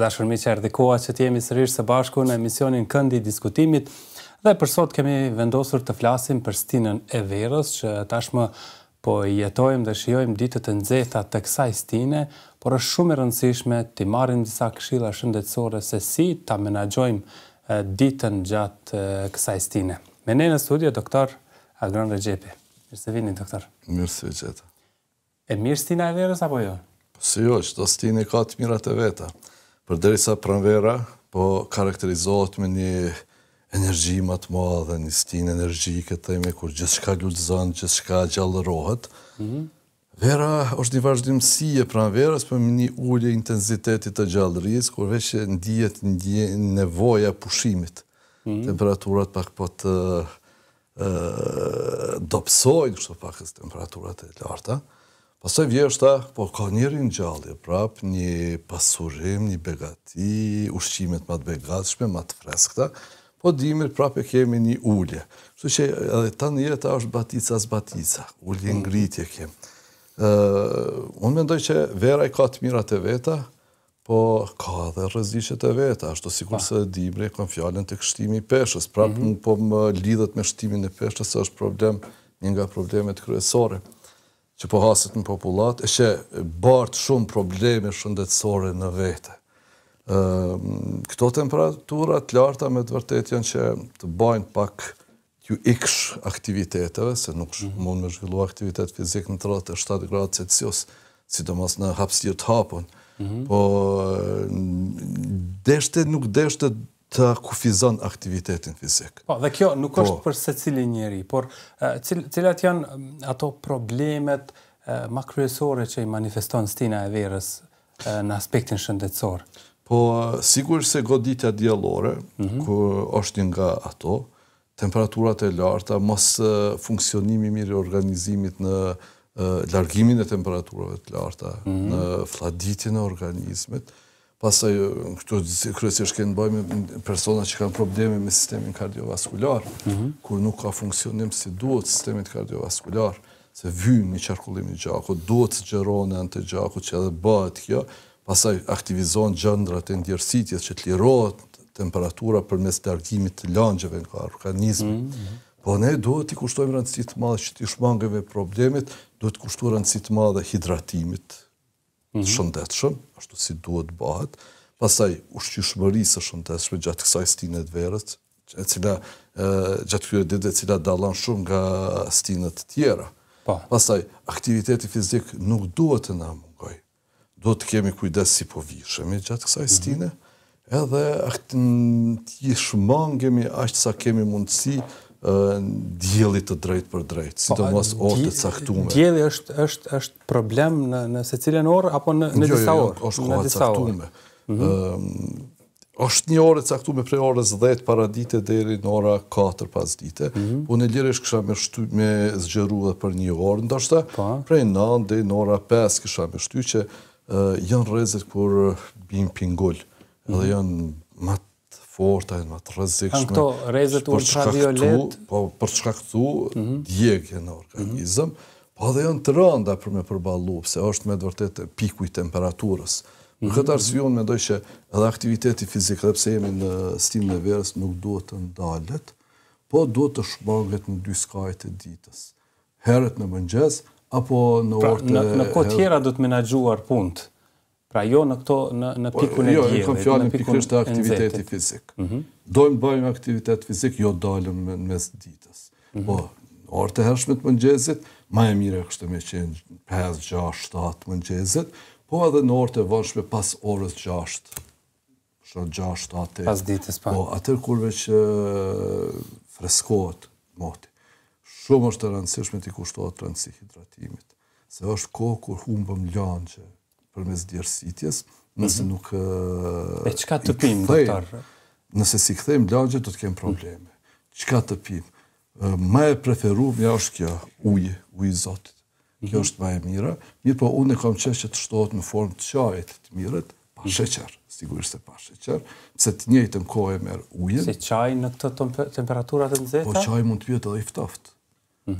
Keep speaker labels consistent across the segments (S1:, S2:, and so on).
S1: Dashur miqë, erdhi koha që të jemi sërish së bashku në emisionin Këndi i Diskutimit dhe për sot kemi vendosur të flasim për stinën e verës që tashmë po jetojmë dhe shiojmë ditët e nxehta të kësaj stine, por është shumë e rëndësishme të marrim disa këshilla shëndetësore se si ta menaxhojmë ditën gjatë kësaj stine. Me ne në studio doktor Agron Rexhepi. Mirë se vini doktor. Mirë se vjeta. E mirë stina e verës apo jo? Po si jo, çdo stinë ka të mirat e veta
S2: për derisa pranvera, po karakterizohet me një energji më të madhe, një stin energji këtë tëjme, kur gjithë shka ljullëzën, gjithë shka gjallërohet. Mhm. Vera është një vazhdimësi e pranverës, për po një ullje intensitetit të gjallëris, kur e ndijet një nevoja pushimit. Mhm. Temperaturat pak po të dopsojnë, kështë pakës temperaturat e larta. Pasaj vje është ta, po ka një rinjallje, prap, një pasurim, një begati, ushqimet ma të begatshme, ma të freskta, po dimir prap e kemi një ullje. Kështu që edhe ta një jetë është batica së batica, ullje mm. ngritje kemi. Unë mendoj që vera i ka të mirat e veta, po ka dhe rëzishet e veta, ashtu të sikur se dimri e kon fjallin të kështimi i peshës, prap, mhm. po më lidhët me shtimin e peshës, është problem një nga problemet kryesore që po hasët në popullat, e që bartë shumë probleme shëndetësore në vete. Ehm, këto temperaturat larta me të vërtet janë që të bajnë pak ju iksh aktiviteteve, se nuk mhm. mund me zhvillu aktivitet fizik në 37 gradë Celsius, si do mas në hapsirë të hapën, mhm. po deshte nuk deshte të kufizon aktivitetin fizik.
S1: Po, dhe kjo nuk po, është për se cilin njeri, por cilat janë ato problemet ma kryesore që i manifeston stina e verës në aspektin shëndetsor?
S2: Po, sigur se goditja dialore, mm -hmm. ku është nga ato, temperaturat e larta, mos funksionimi mirë organizimit në largimin e temperaturave të larta, mm -hmm. në fladitin e organizmet, Pasaj, këtu kërësish kënë bëjmë persona që kanë probleme me sistemin kardiovaskular, mhm. kur nuk ka funksionim si duhet sistemin kardiovaskular, se vynë një qarkullimi gjako, duhet së gjerone në të gjakot që edhe bëhet kjo, pasaj aktivizon gjëndrat e ndjërësitjes që të temperatura për mes të të lëngjeve në ka organizme. Mhm, mhm. Po ne duhet të kushtojmë rëndësit të madhe që të shmangëve problemit, duhet të kushtojmë rëndësit të madhe hidratimit, Mhm. shëndetëshëm, ashtu si duhet bëhet, pasaj ushqyshmëri së shëndetëshme gjatë kësaj stinët verët, gjatë kjo e ditë e cila dalan shumë nga stinët tjera. Po. Pasaj, aktiviteti fizik nuk duhet të namungoj, duhet të kemi kujdes si po vishemi gjatë kësaj mhm. stinët, edhe të jishmangemi ashtë sa kemi mundësi djeli të drejt për drejt, po, si të mos orë të caktume.
S1: Djeli është problem në se cilën orë, apo në në jo, jo, jo, disa orë? Jo, jo, është kohë të caktume. Mhm.
S2: Ehm, është një orë të caktume prej orës 10 para dite dhe në ora 4 pas dite. Unë mhm. po e lirë është kësha me shtu me zgjeru dhe për një orë, ndoshta, po. prej 9 dhe në ora 5 kësha me shtu që janë rezit kur bim pingull, dhe mhm. janë mat forta, e më të rëzikshme. Kanë këto rezet ultraviolet? Po, për çka këtu, mhm. djekje në organizëm, po dhe janë të rënda për me përbalu, pëse është me dërtet e piku i temperaturës. Në mhm. këtë arsion, me dojë që edhe aktiviteti fizikë, dhe pëse jemi në stilë në verës, nuk duhet të ndalet, po duhet të shmanget në dy skajt e ditës. Herët në mëngjes, apo në pra, orët Pra, në kotë
S1: hera duhet menagjuar punët? Pra jo në këto në në po, pikun e dielit, jo, në pikun e aktiviteti fizik. Ëh. Mm
S2: Dojmë bëjmë aktivitet fizik, jo dalëm në mes ditës. Mhm. Po, orë të hershme të mëngjesit, ma e mire kështë me qenë 5, 6, 7 mëngjesit, po edhe në orë të vëndshme pas orës 6, shë 6, 7, 8. Pas ditës, pa. Po, atër kurve që freskot, moti, shumë është të rëndësishme të i kushtohet të rëndësi hidratimit, se është kohë kur humbëm lanë për mes djersitjes, nëse mhm. nuk... E qka të pim, doktor? Nëse si këthejmë lagje, do të kemë probleme. Qka të pim? Ma e preferu, mja është kjo ujë, ujë zotit. Kjo mhm. është ma e mira. Mirë po, unë e kam qeshë që të shtohet në formë të qajet të mirët, pa mhm. sheqer, sigurisht se pa sheqer, se të njëjtë në kohë e merë ujën. Se
S1: qaj në këtë temperaturat e nëzeta? Po, qaj
S2: mund të pjetë edhe i ftoft.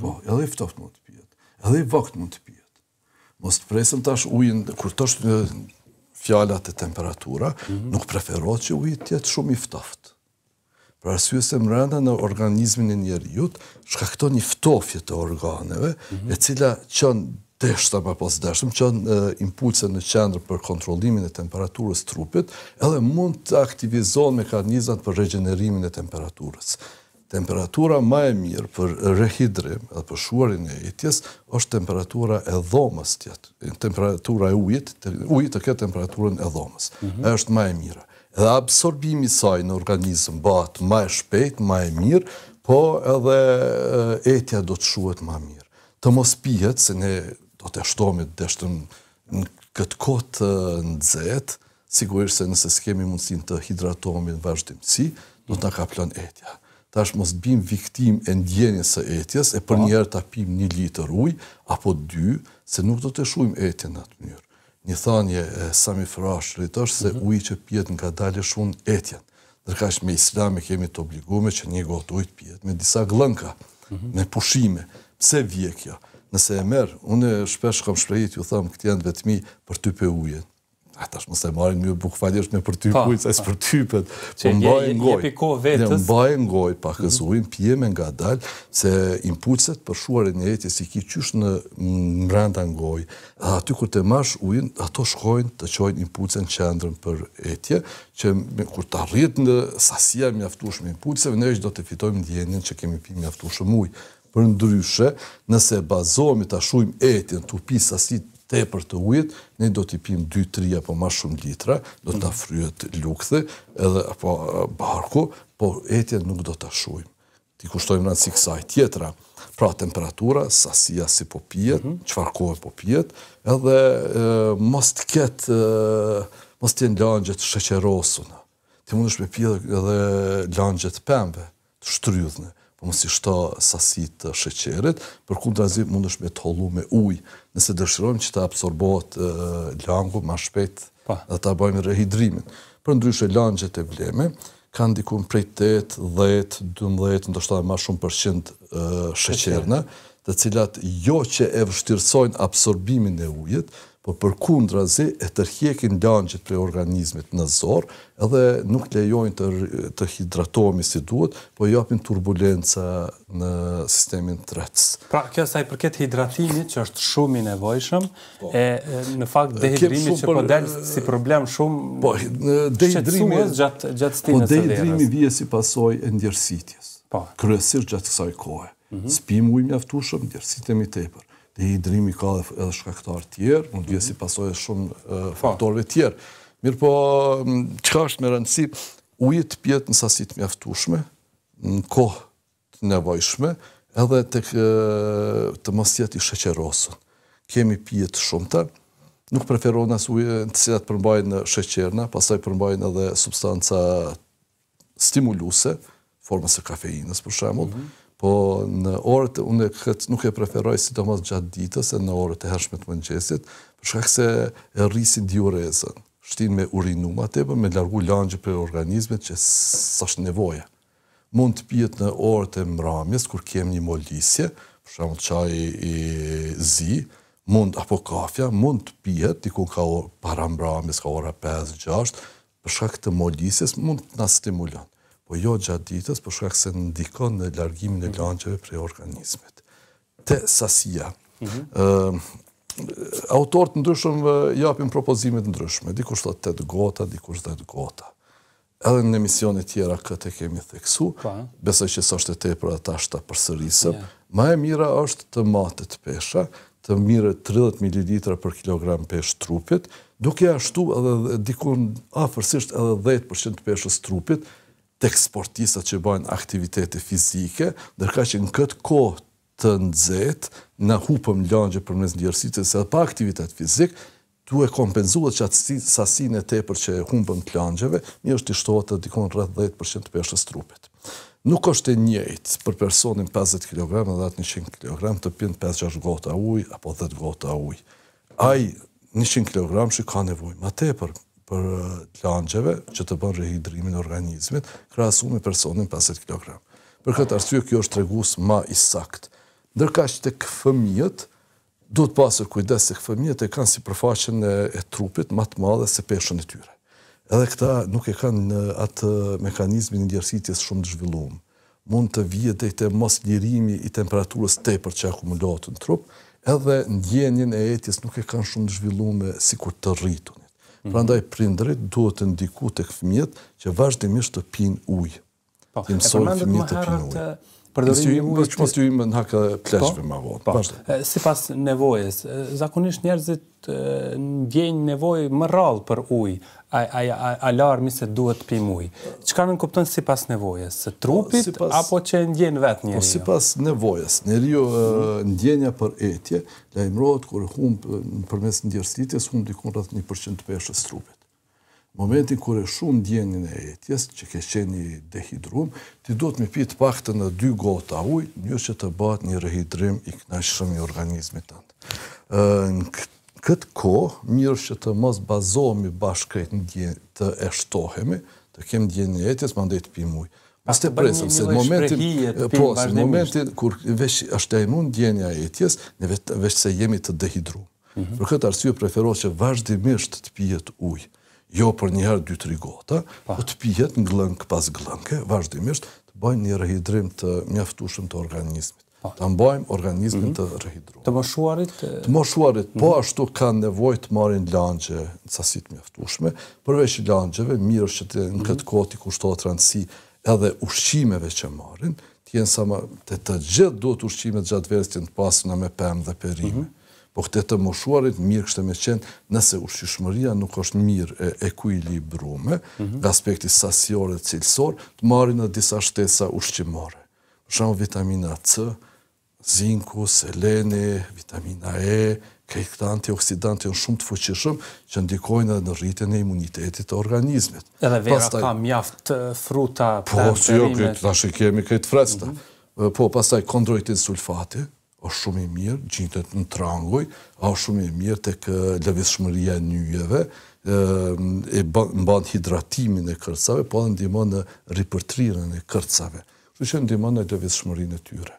S2: Po, edhe i ftoft mund të pjetë. Edhe i vakt mund të pjetë mos të presëm tash ujën, kur të është eh, fjallat e temperatura, mhm. nuk preferohet që ujët jetë shumë i ftoft. Për arsye se mrenda në organizmin e njerë jutë, shka këto një ftofje të organeve, mhm. e cila qënë deshta pa pas deshtëm, qënë eh, impulse në qendrë për kontrolimin e temperaturës trupit, edhe mund të aktivizohen mekanizat për regenerimin e temperaturës temperatura ma e mirë për rehidrim dhe për shuarin e itjes është temperatura e dhomës tjetë. Temperatura e ujit, ujit të ke temperaturën e dhomës. Mhm. E është ma e mirë. Dhe absorbimi saj në organizm batë ma e shpejt, ma e mirë, po edhe etja do të shuhet ma mirë. Të mos pijet, se ne do të shtomit deshtën në këtë kotë në zetë, sigurisht se nëse s'kemi mundësin të hidratomit në vazhdimësi, do të ka kaplon etja tash mos bim viktim e ndjenjes së etjes e për po. një herë ta pim 1 litër ujë apo 2 se nuk do të shujmë etjen atë mënyrë. Një thanje e Sami Frash rritosh se mhm. uji që pihet ngadalë shumë etjen. Ndërkësh me Islam e kemi të obligueme që një gotë ujë të pihet me disa gllënka, mm -hmm. me pushime. Pse vjen kjo? Nëse e merr, unë shpesh kam shprehit ju them këtë janë vetëm për tipe ujë. A ah, tash mëse marrin më bukfalësh me për ty kujt as për ty pët. Po, po. po mbaj ngoj. Ne mbaj ngoj pa gëzuim mhm. pjemë nga dal se impulset për shuar një jetë si ki qysh në mbranda ngoj. Aty kur të marrsh ujin, ato shkojnë të çojnë impulsen në qendrën për etje, që kur të arrit në sasia mjaftueshme impulseve ne do të fitojmë ndjenjen që kemi pirë mjaftueshëm ujë. Për ndryshe, nëse bazohemi ta shujmë etjen tupi sasi te për të ujit, ne do t'i pim 2-3 apo ma shumë litra, do t'a fryët lukëthe, edhe apo barku, por etje nuk do t'a shujmë. Ti kushtojmë në nësikësaj tjetra, pra temperatura, sasia si po pijet, mhm. qëfar kohë po pijet, edhe mos t'ket, mos t'jen lëngjët shëqerosunë, ti mund është me pijet edhe lëngjët pëmbe, të shtrydhënë, po mos i shto sasi të sheqerit, për kundra zi mund është me të hollu me uj, nëse dëshirojmë që të absorbohet langu ma shpet pa. dhe të bëjmë rehidrimin. Për ndryshe langët e vleme, ka ndikun prej 8, 10, 12, ndoshta ma shumë për qëndë të cilat jo që e vështirësojnë absorbimin e ujët, por për kundra zi e tërhjekin lëngjit për organizmet në zorë edhe nuk lejojnë të, të hidratohemi si duhet, po japin turbulenca në sistemin të rëtës.
S1: Pra, kjo saj përket hidratimit që është shumë i nevojshëm, po. e, në fakt dehidrimi që po delë si problem shumë po, dehidrimi, gjatë, gjatë stinës po, të Po, dehidrimi
S2: vje si pasoj e ndjërsitjes, po. kërësir gjatë kësaj kohë. Mm -hmm. Spim ujmë jaftushëm, ndjërsitemi tepër në hidrim ka edhe shkaktar tjerë, mund të vje mhm. si pasoj shumë po. faktorve tjerë. Mirë po, qëka është me rëndësi, ujë pjetë në sasit me në kohë të nevojshme, edhe të mos jetë i sheqerosën. Kemi pjetë shumë të, nuk preferon asë ujë në të cilat përmbajnë në sheqerna, pasaj përmbajnë edhe substanca stimuluse, formës e kafeinës për shemullë, mhm po në orët, unë këtë nuk e preferoj si të mos gjatë ditës e në orët e hershme të mëngjesit, shkak se e rrisin diurezën, shtin me urinum atë e me largu lanjë për organizmet që sashtë nevoja. Mund të pjetë në orët e mramjes, kur kem një molisje, për shumë qaj i zi, mund apo kafja, mund të pjet, dikun ka para mbramis, ka ora 5-6, për shkak të molisjes, mund të na stimulon po jo gjatë ditës, po shkak se ndikon në largimin e lanqeve mhm. prej organismet. Te sasia. Mhm. Autorët ndryshëm japim propozimet ndryshme, dikush të të të gota, dikush të të gota. Edhe në emisionit tjera këtë e kemi theksu, po, besoj që së është e te për atashtë të përsërisëm, ma e mira është të matët pesha, të mire 30 ml për kilogram pesh trupit, duke ashtu edhe dikun afërsisht edhe 10% peshës trupit tek sportistat që bëjnë aktivitete fizike, ndërka që në këtë kohë të nëzet, në hupëm lëngje për mes njërësitës se dhe pa aktivitet fizik, du e kompenzuat që atë sasin e tepër që humbëm të lëngjeve, një është i shtohet të dikon rrëth 10% të peshës trupit. Nuk është e njëjtë për personin 50 kg dhe atë 100 kg të pinë 5-6 gota uj apo 10 gota uj. Aj, 100 kg që ka nevoj, ma tepër, për të lanqeve që të bënë rehidrimin organizmit, krasu me personin 50 kg. Për këtë arsye, kjo është regus ma i Ndërka që të këfëmijët, duhet të pasër kujdes të këfëmijët e kanë si përfaqen e trupit ma të madhe se peshën e tyre. Edhe këta nuk e kanë atë mekanizmin djersitjes shumë të zhvillumë. Mund të vijet e këte mos njërimi i temperaturës te për që akumulatën trup, edhe njenjen e etjes nuk e kanë shumë të zhvillume si kur të rritun. Mhm. Pra ndaj prindrit duhet të ndiku të fëmijët që vazhdimisht të pinë ujë. Po, e përmendët më herët
S1: përdorimi
S2: i pleshve
S1: Sipas nevojës, zakonisht njerëzit ndjenjë nevojë më rralë për ujë, ai ai alarmi se duhet të pim ujë. Çka nën si sipas nevojës, se trupit apo që ndjen vetë
S2: njeriu? Po sipas nevojës, njeriu mhm. ndjenja për etje lajmërohet kur humb përmes ndjerstitjes humb dikon rreth 1% të peshës trupit momentin kur e shumë djenin e jetjes, që ke qeni dehidrum, ti do të mi pitë pak të në dy gota uj, një që të batë një rehidrim i shumë i organizmit të në këtë ko, mirë që të mos bazohemi bashkëkrejt në djeni të eshtohemi, të kemë djeni e jetjes, më të pimë uj. Pas të presëm, se në momentin, po, se në momentin, kur është e mund e jetjes, në vesh se jemi të dehidru. Mhm. Për këtë arsye preferohet që vazhdimisht të pijet ujë jo për një herë dy tri gota, o të të pihet ngllënk pas glënke, vazhdimisht të bëjnë një rehidrim të mjaftueshëm të organizmit. Të mbajmë organizmin mhm. të rehidruar.
S1: Të moshuarit? Të, moshuarit,
S2: po mhm. ashtu kanë nevoj të marin lanqe në sasit mjaftushme, përveç lanqeve, mirë që të në mhm. këtë koti kushtohet rëndësi edhe ushqimeve që marin, të jenë sa të të gjithë duhet të ushqimet gjatë verës të në me pëmë dhe perime. Po këtë të moshuarit mirë kështë me qenë nëse ushqishmëria nuk është mirë e ekuilibrume, nga mhm. aspekti sasjore të cilësor, të marrë në disa shtesa ushqimore. Shumë vitamina C, zinku, seleni, vitamina E, këtë antioksidant janë shumë të fuqishëm që ndikojnë edhe në rritjen e imunitetit të organizmit. Edhe vera ka
S1: mjaft fruta, perime. Po, si jo, këtë
S2: ashtë i kemi këtë fresta. Mhm. Po, pasaj, kondroitin sulfati, është shumë i mirë gjitët në trangoj, është shumë i mirë të kë lëvishmëria njëjeve, e mban hidratimin e kërcave, po ndimon në ripërtrirën e kërcave. Kështu që ndimon në lëvishmërin e tyre.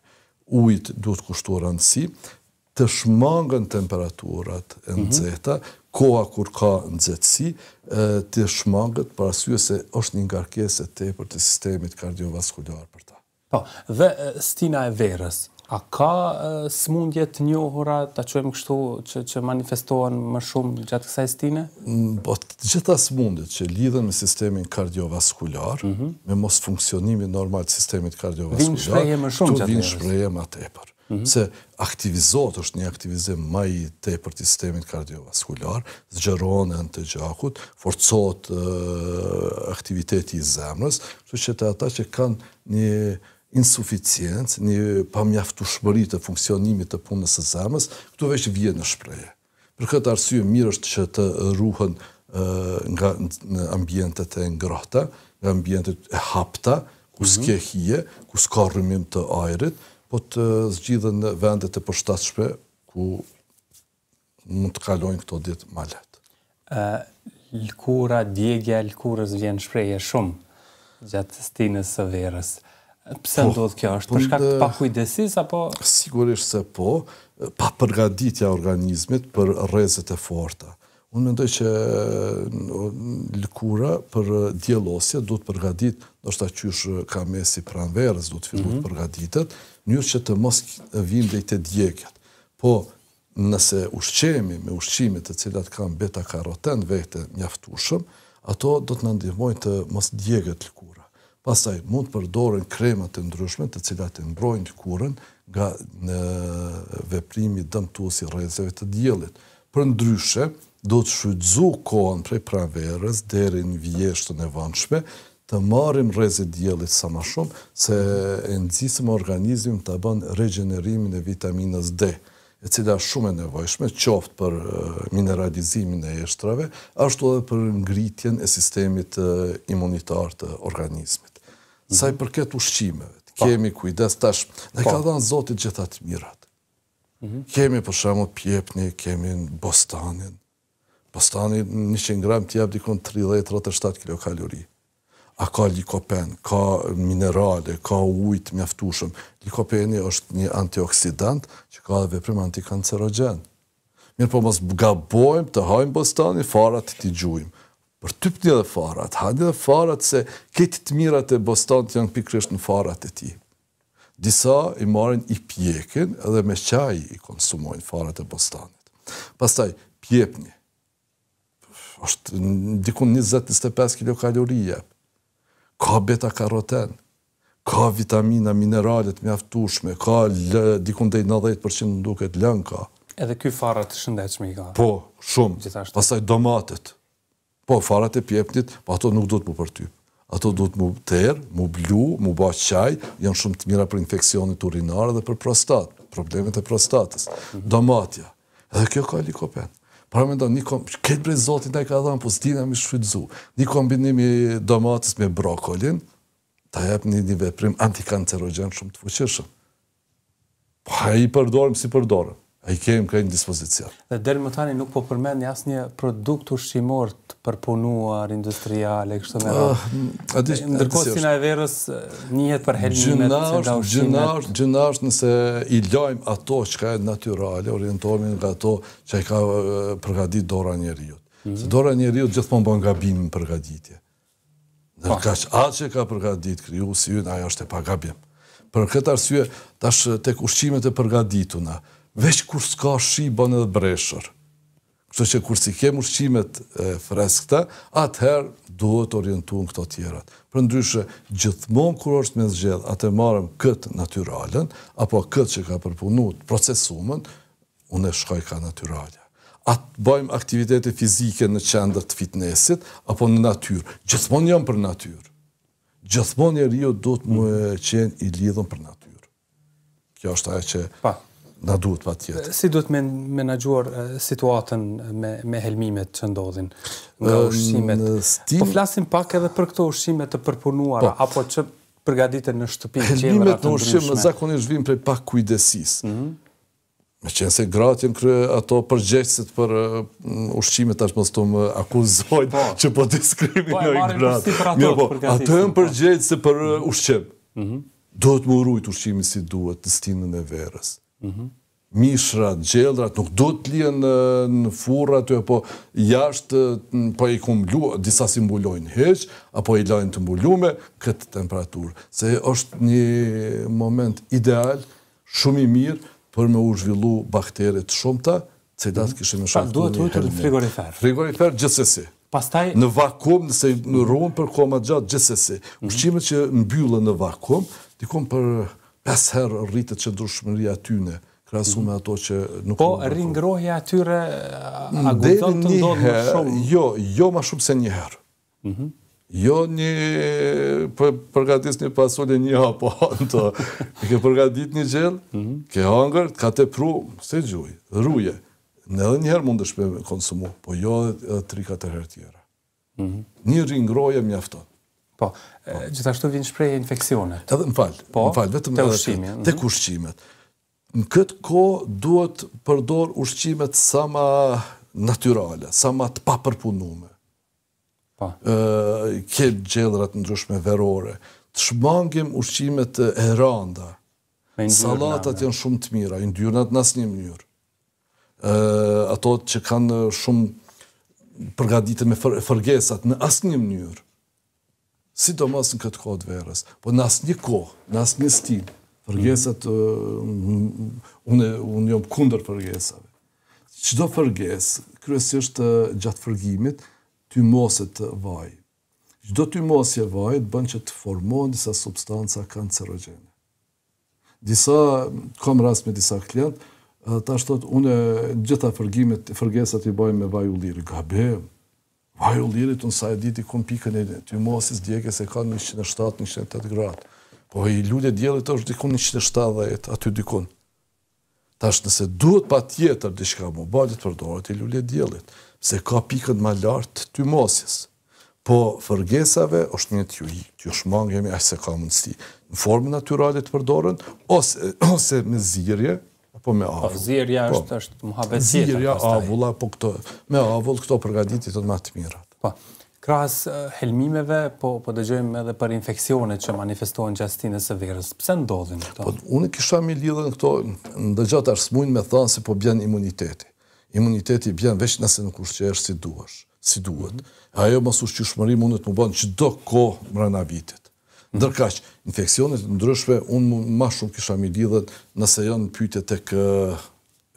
S2: Ujtë duhet kushtu rëndësi, të shmangën temperaturat e mhm. nëzeta, koha kur ka nëzetsi, të shmangët asyë se është një ngarkese të e për të sistemit kardiovaskular për ta.
S1: Po, dhe stina e verës, A ka smundje të njohura, ta qojmë kështu, që, që manifestohen më shumë gjatë kësaj stine?
S2: Mm, po, të gjitha smundje që lidhen me sistemin kardiovaskular, mm -hmm. me mos funksionimin normal të sistemit kardiovaskular, vinë shpreje më shumë gjatë vinë më tepër. Mm -hmm. Se aktivizot është një aktivizim më i tepër të sistemit kardiovaskular, zgjerohen të gjakut, forcot aktiviteti i zemrës, që që ata që kanë një insuficiencë, një pamjaftu shmëri të funksionimit të punës së zemës, këtu veç vje në shpreje. Për këtë arsye mirë është që të ruhen nga në ambientet e ngrohta, nga ambientet e hapta, ku mhm. s'ke hije, ku s'ka rrëmim të ajrit, po të zgjidhen në vendet e përshtatshme ku mund të kalojnë këto ditë ma letë.
S1: Ë djegja e lkurës shpreje shumë gjatë stinës së verës. Pse po, ndodh kjo? Është për shkak të pakujdesisë apo
S2: sigurisht se po, pa përgaditja organizmit për rrezet e forta. Unë mendoj që lëkura për djelosje do të përgadit, do shta qysh ka mesi pranverës, do të fillu të mhm. përgaditet, njërë që të mos vim dhe i të djekjat. Po, nëse ushqemi me ushqimit të cilat kam beta-karoten vete njaftushëm, ato do të nëndihmoj të mos djeket lëkura pastaj mund të përdoren kremat të ndryshme të cilat të mbrojnë të kurën nga veprimi veprimi dëmtuosi rrezeve të djelit. Për ndryshe, do të shrydzu kohën prej praverës deri në vjeshtën e vanshme, të marim e djelit sa ma shumë, se e nëzisëm organizmin të ban regenerimin e vitaminës D, e cila shumë e nevojshme, qoftë për mineralizimin e eshtrave, ashtu edhe për ngritjen e sistemit imunitar të organizmit sa i përket ushqimeve. Po. Kemi kujdes tash, dhe ka po. dhënë Zoti gjitha të mirat. Mhm. Kemi për shembull pjepni, kemi në bostanin. Bostani 100 gram të jap dikon 30-37 kilokalori. A ka likopen, ka minerale, ka ujtë mjaftueshëm. Likopeni është një antioksidant që ka dhe veprim antikancerogen. Mirë po mos gabojmë të hajmë bostani, farat të gjujmë. Por ty dhe farat, ha dhe farat se këtë të mirat e bostan të janë pikrësht në farat e ti. Disa i marin i pjekin edhe me qaj i konsumojnë farat e bostanit. Pastaj, pjepni, është dikun 20-25 kilokaloria, ka beta karoten, ka vitamina, mineralet me aftushme, ka dikun dhe i 90% në duket lënka.
S1: Edhe kjo farat të shëndecme i ka? Po,
S2: shumë. Pastaj, domatet, Po, farat e pjepnit, po ato nuk do të mu përty. Ato do të mu tërë, mu blu, mu ba qaj, janë shumë të mira për infekcionit urinare dhe për prostat, problemet e prostatës, domatja. Edhe kjo ka likopen. Parë me ndonë, këtë brej zotin e ka dhamë, po s'ti në mi shfytzu. Një kombinimi domatës me brokolin, ta jep një një veprim antikancerogen shumë të fuqishëm. Po, ha i përdorim si përdorim a i kemë kërë dispozicion.
S1: Dhe dërë më tani nuk po përmend një asë një produkt u shqimor të përpunuar, industriale, kështë të ah, merë. Ndërkohë si na e verës njëhet për helmimet, se da u shqimet.
S2: nëse i lojmë ato që ka e naturale, orientohemi nga ato që i ka përgadit dora njeriut. Mhm. Se dora njeriut gjithë më bën gabim në përgaditje. Në kash atë që ka përgadit, kryu si ju, në ajo është e pagabim. Për këtë arsye, tash tek ushqimet e përgadituna, veç kur s'ka shiban edhe breshër. Kështë që kur si kemë ushqimet freskëta, atëherë duhet orientu në këto tjerat. Për ndryshë, gjithmonë kur është me zgjedhë, atë e marëm këtë naturalën, apo këtë që ka përpunu të procesumën, unë e shkoj ka naturalja. Atë bëjmë aktivitete fizike në qendër të fitnessit, apo në natyrë. Gjithmonë jam për natyrë. Gjithmonë e rio duhet më qenë i lidhëm për natyrë. Kjo është aje që da duhet pa tjetë.
S1: Si duhet me menagjuar situatën me, me helmimet që ndodhin, nga ushqimet? Në stil... Po flasim pak edhe për këto ushqimet të përpunuara, po, apo që përgaditën në shtëpi, që e vërat në Helmimet në ushqim në
S2: zakonin shvim për pak kujdesis. Mm -hmm. Me qenë se gratë kërë ato përgjeqësit për ushqimet, ashtë më stëmë akuzojnë po, që po diskriminoj skrimi po, gratë. po, ato jenë po. përgjeqësit për, për, ushqim për, të për, për, si duhet për, për, e verës mishrat, gjeldrat, nuk do të lijen në furrat, po jashtë, po i kumblu, disa si mbulojnë heq, apo i lajnë të mbulume, këtë temperaturë. Se është një moment ideal, shumë i mirë, për me u zhvillu bakterit shumëta, cilat datë me shumë të një Pa, duhet të frigorifer. Frigorifer gjësësi. Pastaj... Në vakum, nëse në ruën për koma gjatë, gjësësi. Mhm. Ushqime që byllë në vakum, dikom për pes herë rritët që ndrushmëri atyne, krasu me ato që nuk... Po,
S1: rringrohi atyre,
S2: a gudhët të ndonë më shumë? Jo, jo ma shumë se një herë. Mhm. Jo një... Përgatis një pasole një hapo, të ke përgatit një gjelë, mhm. ke hangër, ka te pru, se gjuj, rruje. Në edhe një herë mund të shpe konsumu, po jo edhe 3-4 herë tjera. Mhm. Një rringroje mjafton.
S1: Po, po, gjithashtu vinë shprej infekcionet. Edhe, më falë, po, më
S2: falë, vetëm të edhe ushqimi, të mhm. kushqimet. Në këtë ko duhet përdor ushqimet sa ma naturale, sa ma të papërpunume. Po. E, kjerë gjellrat ndryshme verore, të shmangim ushqimet e randa, Salatat janë shumë të mira, i ndyrnat në asë një mënyrë. Ato që kanë shumë përgaditë me fërgesat në asë një mënyrë si do mos në këtë kohë të verës, po në asë një kohë, në asë një stilë, fërgesat, mm. eh, unë jom kunder fërgesave. Qdo fërges, kryesisht eh, gjatë fërgimit, ty moset të vaj. Qdo ty mosje vaj, të bënë që të formohen disa substanca kancerogene. Disa, kom rast me disa klientë, eh, ta shtot, unë gjitha fërgesat i bëjmë me vaj u lirë, gabem, Ajo lirit lirit e di diti kom pikën e të masis djeke se ka në 107-108 gradë. Po i lullë djelit është dikun në 107 dhe aty dikun. Ta është nëse duhet pa tjetër di shka mu, balit të i lullë djelit, se ka pikën ma lartë ty masis. Po fërgesave është një t'ju ju i, se ka mundësi. Në formë naturalit të përdojën, ose me zirje, Po me avull. Po zirja po. është është muhabeti. Zirja avulla
S1: po këto me avull këto përgatitje sot më të mira. Po. Kras helmimeve, po po dëgjojmë edhe për infeksionet që manifestohen gjatë e së virus. Pse ndodhin këto? Po
S2: unë kisha më lidhën këto ndëgjat arsmuin me thënë se po bjen imuniteti. Imuniteti bjen veç nëse nuk ushqesh si duash, si duhet. Mhm. Ajo mos ushqyshmëri mund të të bën çdo kohë mbrana vitit. Ndërkaq, infekcionet ndryshme, unë ma shumë kisha mi lidhet nëse janë pyte të kë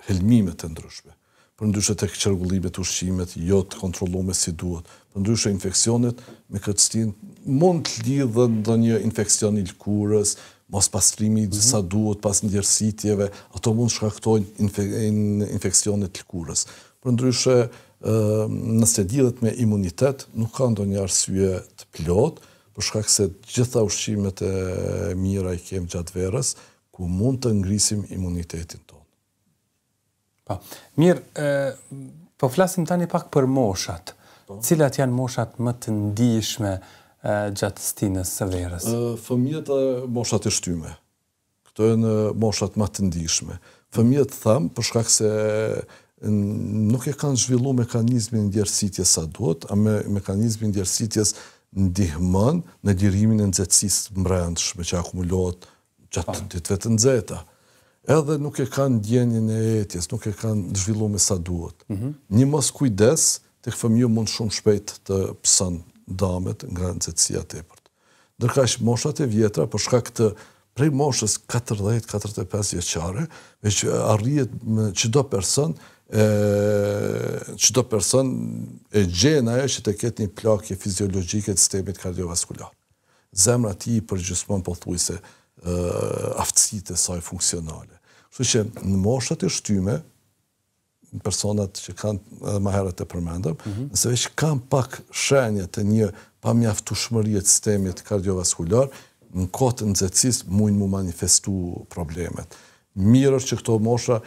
S2: helmimet të ndryshme, për ndryshme të këqergullimet, ushqimet, jo të kontrolume si duhet, për ndryshme infekcionet me këtë stin mund të lidhet dhe një infekcion i lëkurës, mos pasrimit sa mhm. duhet pas në djersitjeve, ato mund shkaktojnë infekcionet i Për ndryshme, nëse lidhet me imunitet, nuk ka ndonjë arsye të plotë, për shkak se gjitha ushqimet e mira i kemë gjatë verës, ku
S1: mund të ngrisim imunitetin tonë. Pa, mirë, po flasim tani pak për moshat. Po. Cilat janë moshat më të ndishme gjatë stinës së verës?
S2: Fëmijët e moshat
S1: e shtyme. Këto e
S2: në moshat më të ndishme. Fëmijët thamë, për shkak se nuk e kanë zhvillu mekanizmin djersitjes sa duhet, a me mekanizmin ndjersitjes nështë ndihmën në dirimin e nëzëtsis të mrendsh, që akumulohet që të të të vetë nëzëta. Edhe nuk e kanë djenjën e etjes, nuk e kanë zhvillu me sa duhet. Mhm. Një mos kujdes, të këfëm ju mund shumë shpejt të pësën damet nga nëzëtsia të e përt. Dërka ishë moshat e vjetra, për shka këtë prej moshës 40 45 vjeqare, e që arrijet që do personë, që do person e gjenë ajo që të ketë një plakje fiziologike të sistemit kardiovaskular. Zemra ti i përgjusmon po thuj se aftësit e saj funksionale. Kështu që në moshët e shtyme, në personat që kanë edhe ma herët e përmendëm, mhm. nëse veç kanë pak shenje të një pa mjaftu të sistemit kardiovaskular, në kote në zëtsis mujnë mu manifestu problemet mirë është që këto mosha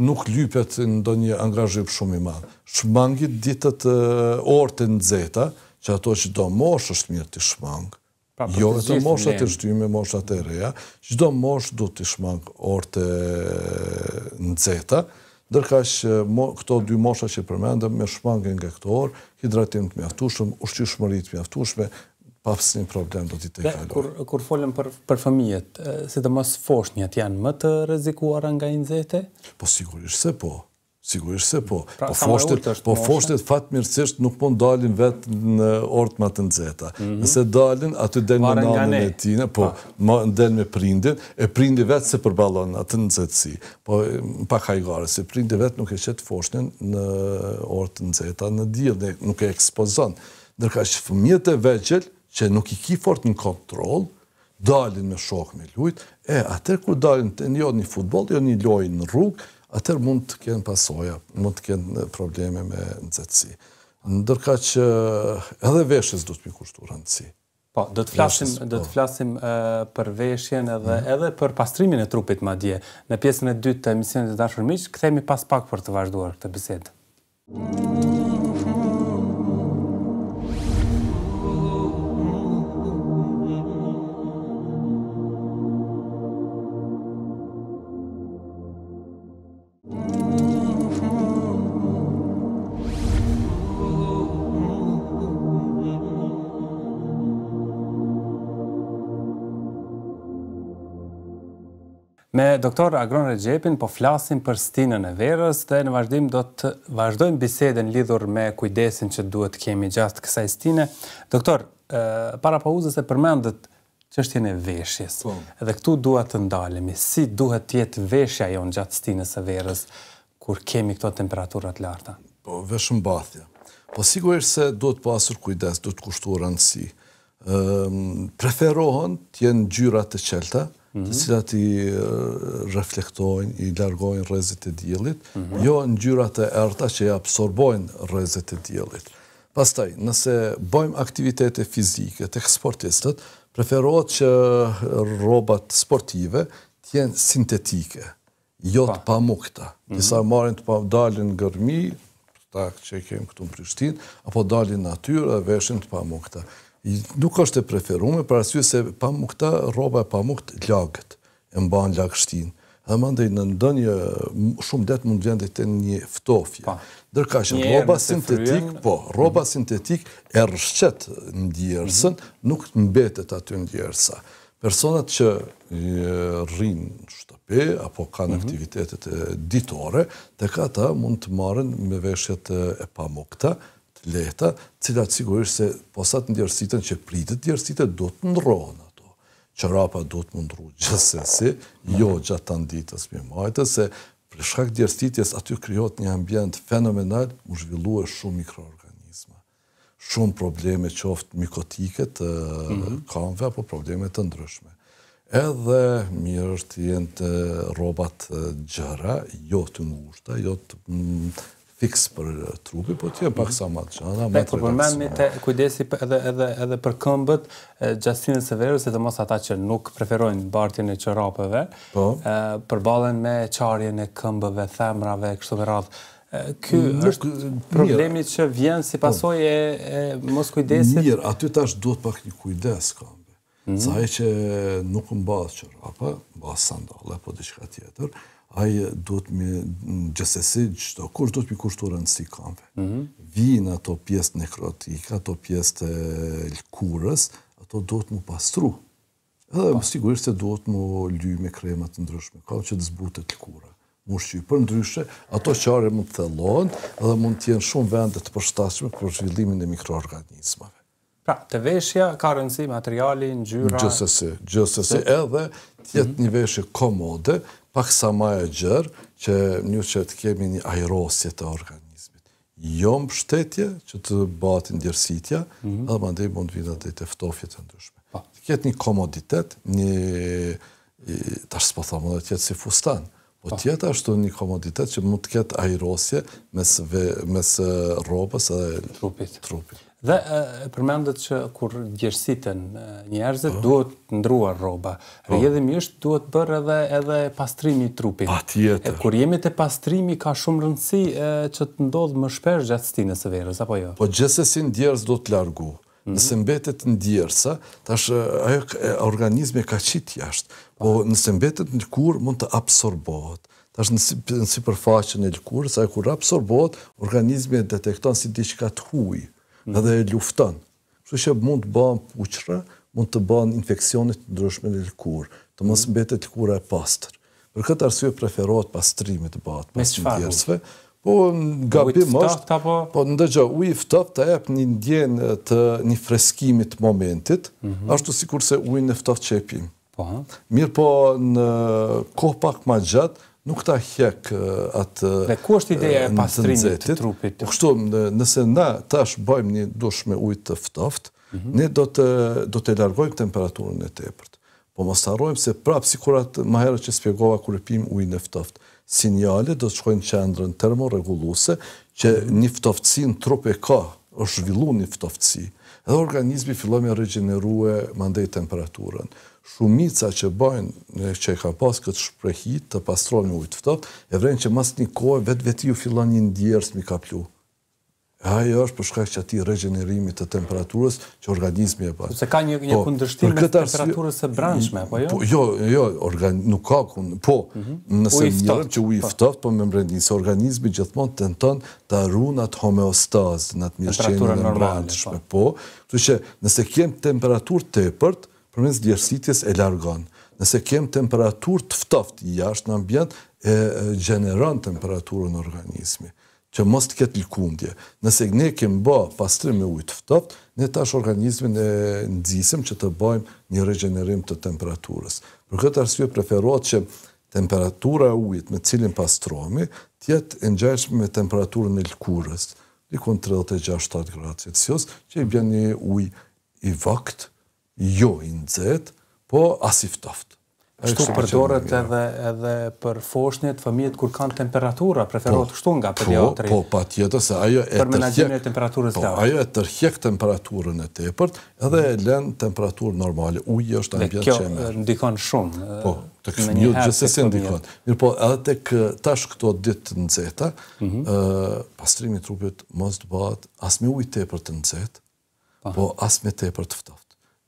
S2: nuk lypet në do një angazhjim shumë i madhë. Shmangit ditët orë të nëzeta, që ato që do mosh është mirë jo të shmangë,
S1: jo e të moshat të
S2: shtyme, moshat të reja, që do mosh du të shmangë orë të nëzeta, dërka që këto dy mosha që përmendëm me shmangin nga këto orë, hidratim të mjaftushëm, ushqishmërit të mjaftushme,
S1: pa një problem do t'i të i kur, kur folëm për, për fëmijet, si të mos foshnjat janë më të rezikuar nga i nëzete? Po, sigurisht se po. Sigurisht se po. Pra, po, foshnjat, po, foshnjat
S2: fatë mirësisht nuk po dalin vetë në ortë më të nëzeta. Mm -hmm. Nëse dalin, aty den me nanën e tine, po, pra. ma, me prindin, e prindin vetë se përbalon atë në Po, pa pak hajgare, se prindin vetë nuk e qëtë foshnjën në ortë nëzeta, në dhjë, nuk e ekspozon. Nërka që fëmijët e veqëllë, që nuk i ki fort në kontrol, dalin me shok me lujt, e atër kër dalin të një një futbol, jo një një loj në rrug, atër mund të kënë pasoja, mund të kënë probleme me nëzëtësi. Ndërka që edhe veshës du të mi kushtu rëndësi.
S1: Po, do të flasim, do po. të flasim për veshjen edhe mhm. edhe për pastrimin e trupit madje. Në pjesën e dytë të emisionit të dashur miq, kthehemi pas pak për të vazhduar këtë bisedë. Me doktor Agron Regjepin po flasim për stinën e verës dhe në vazhdim do të vazhdojmë biseden lidhur me kujdesin që duhet kemi gjatë kësaj stine. Doktor, para pauzës e përmendët është e veshjes. Po. Edhe këtu duhet të ndalemi. Si duhet tjetë veshja jo në gjatë stinës e verës kur kemi këto temperaturat larta?
S2: Po, veshëm bathja. Po, sigurisht se duhet pasur kujdes, duhet kushtu rëndësi. Um, preferohen të jenë gjyrat të qelta, Mhm. të cilat i reflektojnë, i largojnë rrezet e djelit, mhm. jo në gjyrat e erta që i absorbojnë rrezet e djelit. Pastaj, nëse bojmë aktivitete fizike të eksportistët, preferohet që robat sportive tjenë sintetike, jo të pamukta. Nisa mhm. marrin të dalin në gërmi, takë që i kemë këtu në Prishtin, apo dalin natyre dhe veshin të pamukta nuk është e preferume, për asyë se pa roba e pa mukt, lagët, e mba në lagështin. Dhe më ndëj në ndënjë, shumë det mund vjen dhe të një ftofje. Dërka që roba sintetik, po, roba sintetik e rëshqet në djerësën, mhm. nuk të mbetet aty në djerësa. Personat që rrinë shtëpe, apo kanë mhm. aktivitetet ditore, dhe ka ta mund të marën me veshjet e pa leta, cilat sigurisht se posat në djërësitën që pritët djërësitët do të ndronë ato. Qërapa do të mundru gjësësi, jo gjatë të nditës më majtës, se për shkak djërësitjes aty kryot një ambjent fenomenal, më zhvillu e shumë mikroorganisma. Shumë probleme qoftë mikotiket, mhm. kamve, apo probleme të ndryshme. Edhe mirë është jenë të robat gjëra, jo të ngushta, jo të mm, fix për trupi, po ti pak sa më të qëndra, më të relaxuar. Përmen me
S1: të kujdesi edhe, edhe, edhe për këmbët, gjastinë e severës, edhe mos ata që nuk preferojnë bartjen e qërapëve, po. përballen përbalen me qarjen e këmbëve, themrave, kështu me radhë, Ky është problemi që vjen si po. pasoj e, mos kujdesit? Mirë, aty tash duhet pak
S2: një kujdes, këmbë, mhm. Sa e që nuk më qërapë, që sandale, po diqka tjetër, aje duhet me gjësesi gjithë, kur do me kushtur rëndësi kanëve. Mm -hmm. Vinë ato pjesë nekrotika, ato pjesë të lëkurës, ato duhet me pastru. Edhe më po. sigurisht se duhet me ly me kremat të ndryshme, ka që të zbutet lëkurë. Mushqy, për ndryshme, ato qare mund të thelon, edhe mund të jenë shumë vendet të përstashme për zhvillimin e mikroorganismave.
S1: Pra, të veshja ka rëndësi materialin, gjyra... Gjësëse,
S2: gjësëse, edhe tjetë një veshje komode, pak sa ma e gjërë që një që të kemi një aerosje të organizmit. Jo më shtetje që të batin djërësitja, mhm. edhe -hmm. më ndihë mund vina dhe të ftofje të ndryshme. Po. Të ketë një komoditet, një, të ashtë po thamë dhe tjetë si fustan, po, po tjetë ashtu një komoditet që mund të ketë aerosje mes, eh, robës edhe trupit. trupit.
S1: Dhe e, përmendet që kur gjersiten njerëzit oh. duhet ndruar rroba. Po. Rrjedhimisht oh. duhet bërë edhe edhe pastrimi i trupit. Patjetër. E kur jemi te pastrimi ka shumë rëndësi e, që të ndodhë më shpesh gjatë stinës së verës apo jo.
S2: Po si ndjerës do të largu. Mm -hmm. Nëse mbetet ndjerësa, tash ajo organizmi ka qit jashtë. Po, po. nëse mbetet në kur mund të absorbohet. Tash në, si, në sipërfaqen e lëkurës, ajo kur absorbohet, organizmi detekton si diçka të hujë edhe e luftën. Që që mund të ban puqëra, mund të ban infekcionit në ndryshme në lëkur, të mësë mbetet e lëkura e pastër. Për këtë arsye preferohet pastrimi të batë, pas një Po, nga pimë është, po, në dëgjë, u i ftaf të ep një ndjenë të një freskimit të momentit, mhm. ashtu si kurse u i në ftaf qepim. Po, Mirë po, në kohë pak ma gjatë, nuk ta hek atë në ku është ideja e pastrimit të trupit? Po kështu, nëse na tash bëjmë një dush me ujtë të ftoft, mhm. ne do të largojmë temperaturën e tepërt. Po më starojmë se prapë, si kurat ma herë që spjegova kërë pim ujtë në ftoft, sinjale do të shkojnë qendrën termoreguluse që mhm. një ftoftësi në trup e ka, është zhvillu një ftoftësi, edhe organizmi fillon me regjeneruë mandej temperaturën shumica që bajnë që e ka pas këtë shprehit të pastron me ujtë fëtë, e vrenë që mas një kohë, vetë veti ju fillan një ndjerës mi ka plu. E është për shkak që ati regenerimit të temperaturës që organizmi e bajnë. Se ka
S1: një po, kundërshtim me temperaturës e branshme, po, jo? po jo?
S2: Jo, jo, nuk ka kundë, po, mhm. nëse njërë që ujtë po. fëtë, po me mrendin, se organizmi gjithmonë të nëton të arunat homeostazë, në atë mirë qenë branshme, po, të që nëse kemë temperaturë tepërt, përmes djersitjes e largon. Nëse kem temperaturë të i jashtë në ambient e gjeneron temperaturën organizmi, që mos të ketë lëkundje. Nëse ne kem bë pastrim me ujë të ftoftë, ne tash organizmin e nxisim që të bëjmë një regjenerim të temperaturës. Për këtë arsye preferohet që temperatura e ujit me cilin pastrohemi të jetë e me temperaturën e lëkurës, diku 36-7 gradë Celsius, që i bën një ujë i vaktë, jo i nxet, po asiftoft. Kështu përdoret
S1: edhe edhe për foshnjët, fëmijët kur kanë temperatura, preferohet po, kështu nga po, pediatri. Po, po patjetër se ajo e e temperaturës së po, Ajo
S2: e tërheq temperaturën e tepërt dhe e mhm. lën temperaturë normale. Uji është ambient që më.
S1: Kjo ndikon shumë. Po,
S2: tek fëmijët gjithsesi ndikon. Mirë, po edhe tek tash këto ditë të nxehta, mm -hmm. pastrimi i trupit mos të bëhet as ujë tepër të nxehtë, po, po as me tepër të ftohtë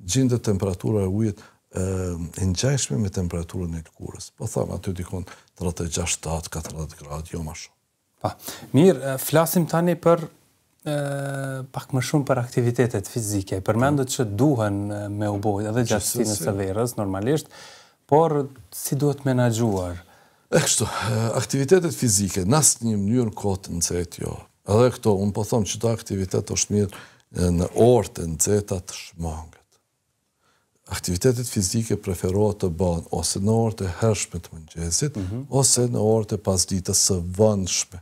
S2: gjindë temperatura e ujit e ngjajshme me temperaturën e lëkurës. Po tham aty dikon 36-40 gradë, jo më shumë.
S1: Pa. Mirë, flasim tani për pak më shumë për aktivitetet fizike. Përmendët që duhen me u edhe gjatë sinës verës normalisht, por si duhet menaxhuar?
S2: E kështu, aktivitetet fizike në asnjë mënyrë kot nxehtë jo. Edhe këto, un po them që çdo aktivitet është mirë në orë të nxehta të shmangë aktivitetet fizike preferohet të banë ose në orët e hershme të mëngjesit, ose në orët e pas ditës së vëndshme.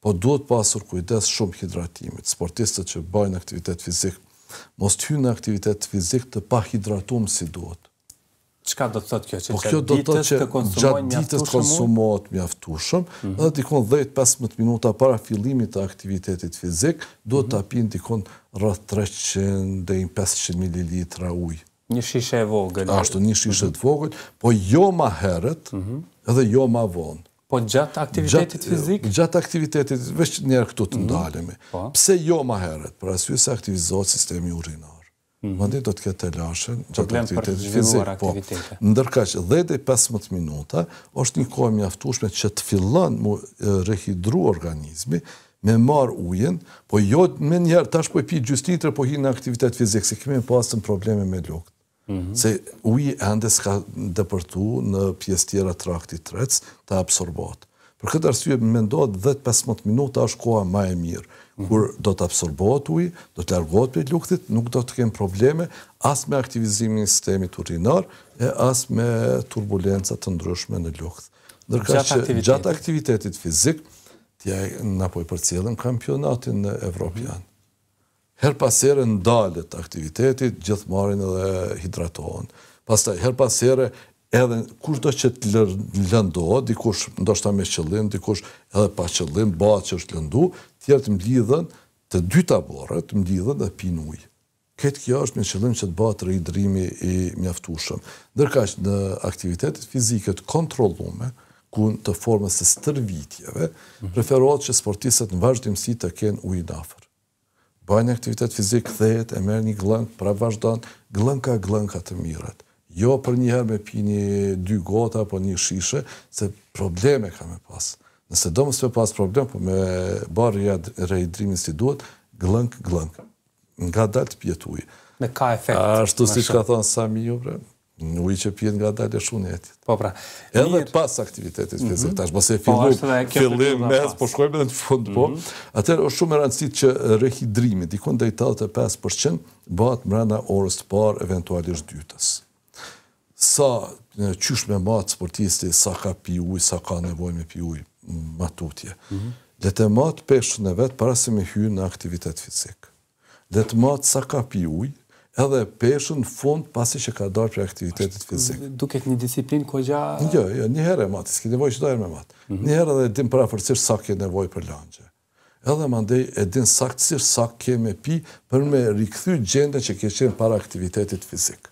S2: Po duhet pasur kujdes shumë hidratimit. Sportistët që bajnë aktivitet fizik, mos të hynë aktivitet fizik të pahidratumë si duhet.
S1: Qëka do të thotë kjo? Po kjo do të thotë që gjatë ditës të konsumohet
S2: mjaftushëm, dhe të dikon 10-15 minuta para fillimit të aktivitetit fizik, duhet të apin të dikon 300-500 ml ujë. Një shishe e vogël. Ashtu, një shishe e vogël, po jo ma herët, edhe jo ma vonë. Po
S1: gjatë aktivitetit fizik?
S2: Gjatë aktivitetit, veç njerë këtu të mhm. ndalemi. Po. Pse jo ma herët? për asy se aktivizohet sistemi urinar. Mëndi mhm. do të këtë të lashen gjatë aktivitetit fizik. Ndërka që dhe dhe 15 minuta, është një kohë mjaftushme që të fillan mu rehidru organizmi, me marë ujen, po jo me njerë, tash po e pi po hi në aktivitet fizikë, se kemi pasën probleme me lukët. Mhm. se ujë ende ka dëpërtu në pjesë tjera traktit tretës të absorbot. Për këtë arsye, me ndohet 10-15 minuta është koha ma e mirë, mhm. kur do të absorbot ujë, do të largot për lukëtit, nuk do të kemë probleme as me aktivizimin sistemi të urinar, e as me turbulenca të ndryshme në lukët.
S1: Ndërka që gjatë
S2: aktivitetit fizik, tja në apoj për cilën kampionatin në Evropian her pasere ndalët aktivitetit, gjithë marin edhe hidratohen. Pasta, her pasere edhe kur do që të lëndohet, dikush ndoshta me qëllim, dikush edhe pa qëllim, ba që është lëndu, tjerë të mblidhen të dy taborët, të mblidhen dhe pin ujë. Këtë kjo është me qëllim që të ba të rejdrimi i mjaftushëm. Ndërka që në aktivitetit fizikët kontrolume, ku të formës të stërvitjeve, mhm. preferohet që sportisët në vazhdimësi të kenë ujë në bëjnë një aktivitet fizik, këthejt, e merë një glënk, pra vazhdojnë, glënka, glënka të mirët. Jo për një herë me pi një dy gota, po një shishe, se probleme ka me pasë. Nëse do më me pasë problem, po me barë rehidrimin si duhet, glënk, glënk. Nga dalë të pjetuji.
S1: Me ka efekt. Ashtu si që ka
S2: thonë, sa mi Në ujë që pjenë nga dalë e shunë jetit. Po pra. Edhe pas aktivitetit mhm. fizik, tash, mëse po, fillim, fillim, mes, po, po shkojmë edhe në fund, po. Mhm. Atër, është shumë e rëndësit që rehidrimi, dikon dhe i 85%, bëhat mrena orës të parë, eventualisht dytës. Sa në qysh me matë sportisti, sa ka pi ujë, sa ka nevoj me pi ujë, matutje. Mhm. Dhe të matë peshën e vetë, para se me hyrë në aktivitet fizik. Dhe të matë sa ka pi edhe peshën fund pasi që ka darë për aktivitetit fizik. Duket një disiplin ko gja... Jo, jo, një herë e matë, s'ki nevoj që dojrë me matë. Mhm. Një herë edhe e din prafërësirë sa ke nevoj për lanqë. Edhe mandej e din saktësirë sa ke me pi për me rikëthy gjende që ke qenë para aktivitetit fizikë.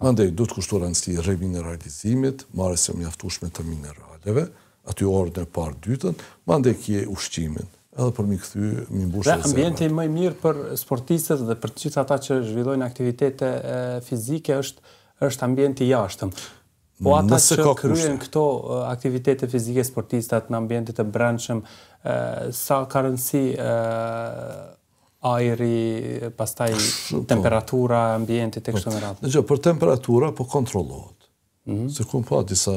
S2: Mandej, du të kushtura remineralizimit, marës e mjaftushme të mineraleve, aty orën e parë dytën, mandej kje ushqimin, edhe për mi këthy, mi mbushë e zërë. Dhe ambienti
S1: mëj mirë për sportistët dhe për qita ta që zhvillojnë aktivitete fizike është është ambienti jashtëm. Po ata që kryen këto aktivitete fizike sportistat në ambientit të branqëm, sa ka rëndësi ajeri, pastaj po. temperatura, ambientit e po. kështë në ratë?
S2: Në gjë, për temperatura, po kontrolohet. Mhm. Se ku në po atë disa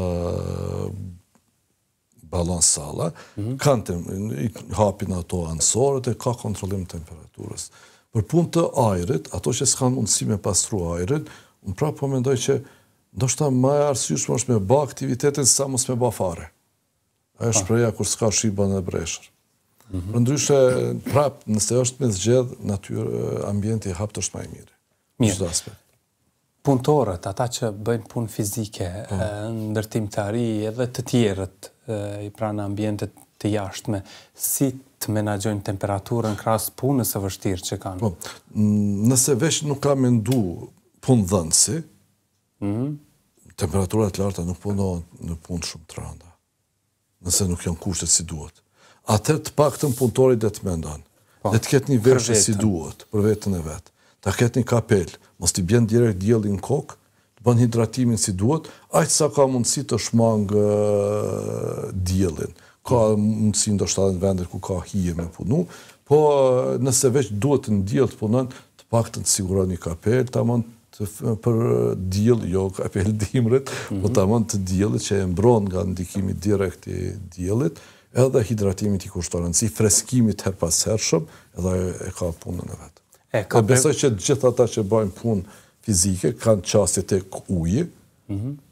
S2: balon sala, mhm. kanë hapin ato ansorët e ka kontrolim temperaturës. Për punë të ajrit, ato që s'kanë mundësi me pastru ajrit, më prapë po mendoj që ndoshta më e arsyshme është me ba aktivitetin sa mos me ba fare. A e shpreja ah. kur s'ka shiba në breshër. Mhm. Për ndryshe, prapë, nëse është me zgjedhë, natyrë, ambienti
S1: hapë të është mirë. i mire punëtorët, ata që bëjnë punë fizike, mm. ndërtim të ari, edhe të tjerët i pranë ambjente të jashtme, si të menagjojnë temperaturën krasë punës e vështirë që kanë? Po, nëse vesh nuk ka me ndu
S2: punë dhëndësi, mm. temperaturat larta nuk punohen në punë shumë të randa, nëse nuk janë kushtet si duhet. Atër të pak të në punëtorit dhe të mendon, po, dhe të ketë një veshë si duhet, për vetën e vetë ta ketë një kapel, mos t'i bjen direkt djeli në kokë, të bën hidratimin si duhet, aqë sa ka mundësi të shmangë djelin. Ka mundësi në do në vendet ku ka hije me punu, po nëse veç duhet në djel të punën, të pak të të siguro një kapel, ta mund të për djel, jo kapel dimrit, po mhm. ta mund të djelit që e mbron nga ndikimi direkt i djelit, edhe hidratimit i kushtorën, si freskimit her pas hershëm, edhe e ka punën e vetë. E, dhe po besoj që gjithë ata që bajnë punë fizike, kanë qasit e ujë,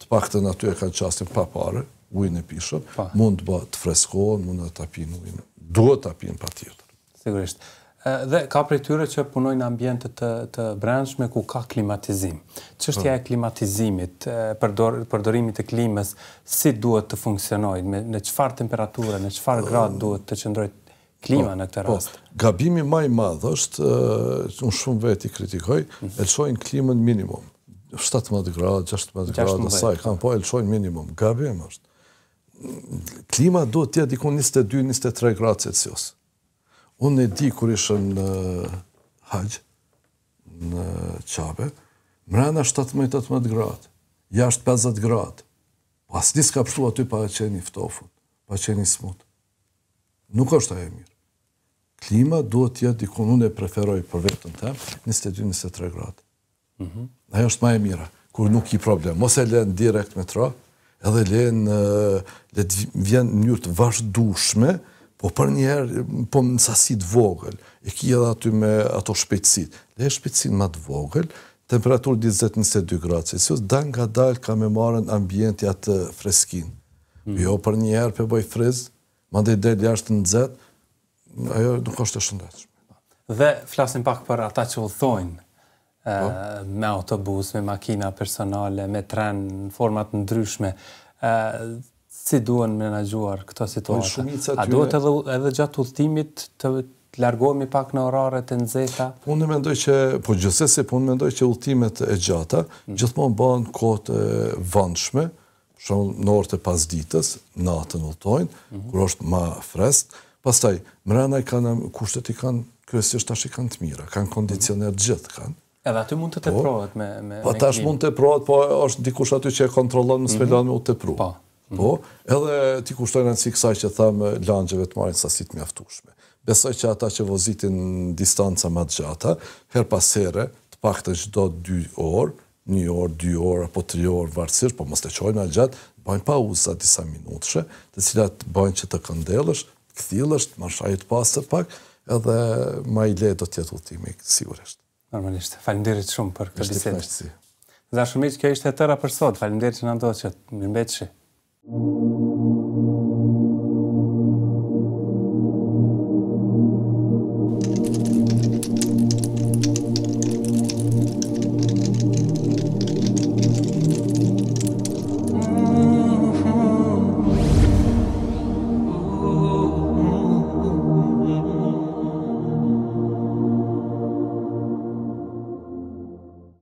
S2: të pak të naty kanë qasit pa pare, ujë në pishëm, mund të ba të freskohen, mund të pinë ujë, duhet të pinë pa tjetër.
S1: Sigurisht. Dhe ka për tyre që punojnë në ambjente të, të ku ka klimatizim. Qështja po. e klimatizimit, përdorimit e klimës, si duhet të funksionojnë, në qëfar temperaturë, në qëfar gradë duhet të qëndrojt klima po, në këtë po, rast.
S2: gabimi më i madh është, eh, unë shumë veti i kritikoj, mhm. e lëshojnë klimën minimum. 17 gradë, 16 gradë, sa e kanë, po e lëshojnë minimum. Gabim është. Klima duhet të jetë ikon 22-23 gradë Celsius. Unë e di kur ishë në haqë, në qabe, mrena 17-18 gradë, jashtë 50 gradë. Po asë njësë ka pështu aty pa qeni ftofut, pa qeni smutë. Nuk është ajo mirë klima duhet jetë dikon unë e preferoj për vetën të temë, 22-23 gradë. Mhm. Ajo është ma e mira, kur nuk i problem. Mos e lenë direkt me tra, edhe lenë, le të vjenë njërë të vazhdushme, po për njerë, po në sasit vogël, e ki edhe aty me ato shpejtësit. Le shpejtësit ma të vogël, temperaturë 20-22 gradë Celsius, dan nga dalë ka me marën ambientja të freskin. Mhm. Jo, për njerë, herë frizë, ma dhe i delë jashtë në dzetë, ajo nuk është
S1: e shëndetshme. Dhe flasim pak për ata që udhthojnë po. me autobus, me makina personale, me tren në format të ndryshme. si duen menaxhuar këto situatë? Po, tyre... A duhet edhe edhe gjatë udhtimit të largohemi pak në orare të nxehta?
S2: Po, unë mendoj që po gjithsesi po unë mendoj që udhtimet e gjata mm. gjithmonë bëhen kohë vëndshme, për shembull në orët e pasdites, natën udhtojnë, mm -hmm. kur është më freskë, Pastaj, mrena i kanë, kushtet i kanë, kërësisht tash i kanë të mira, kanë kondicioner gjithë kanë.
S1: Edhe aty mund të po, të prohet me... me pa po tash mund
S2: të prohet, po është dikush aty që e kontrolon, më mhm. spelon me u të pru. Po. Mhm. po, edhe ti kushtojnë në cikësa që thamë lanëgjeve të marinë sasit mjaftushme. Besoj që ata që vozitin distanca ma të gjata, her pas here, të pak të gjdo 2 orë, një orë, 2 orë, apo 3 orë, varësirë, po mos të qojnë a gjatë, bëjnë pa usa disa minutëshe, të cilat bëjnë që të këndelësh, këthil është, ma shaj të pasë të pak, edhe ma i le do tjetë utimi, sigurisht.
S1: Normalisht, falim shumë për këtë bisetë. Në shumë, në shumë, në shumë, në shumë, në që në shumë, në në shumë,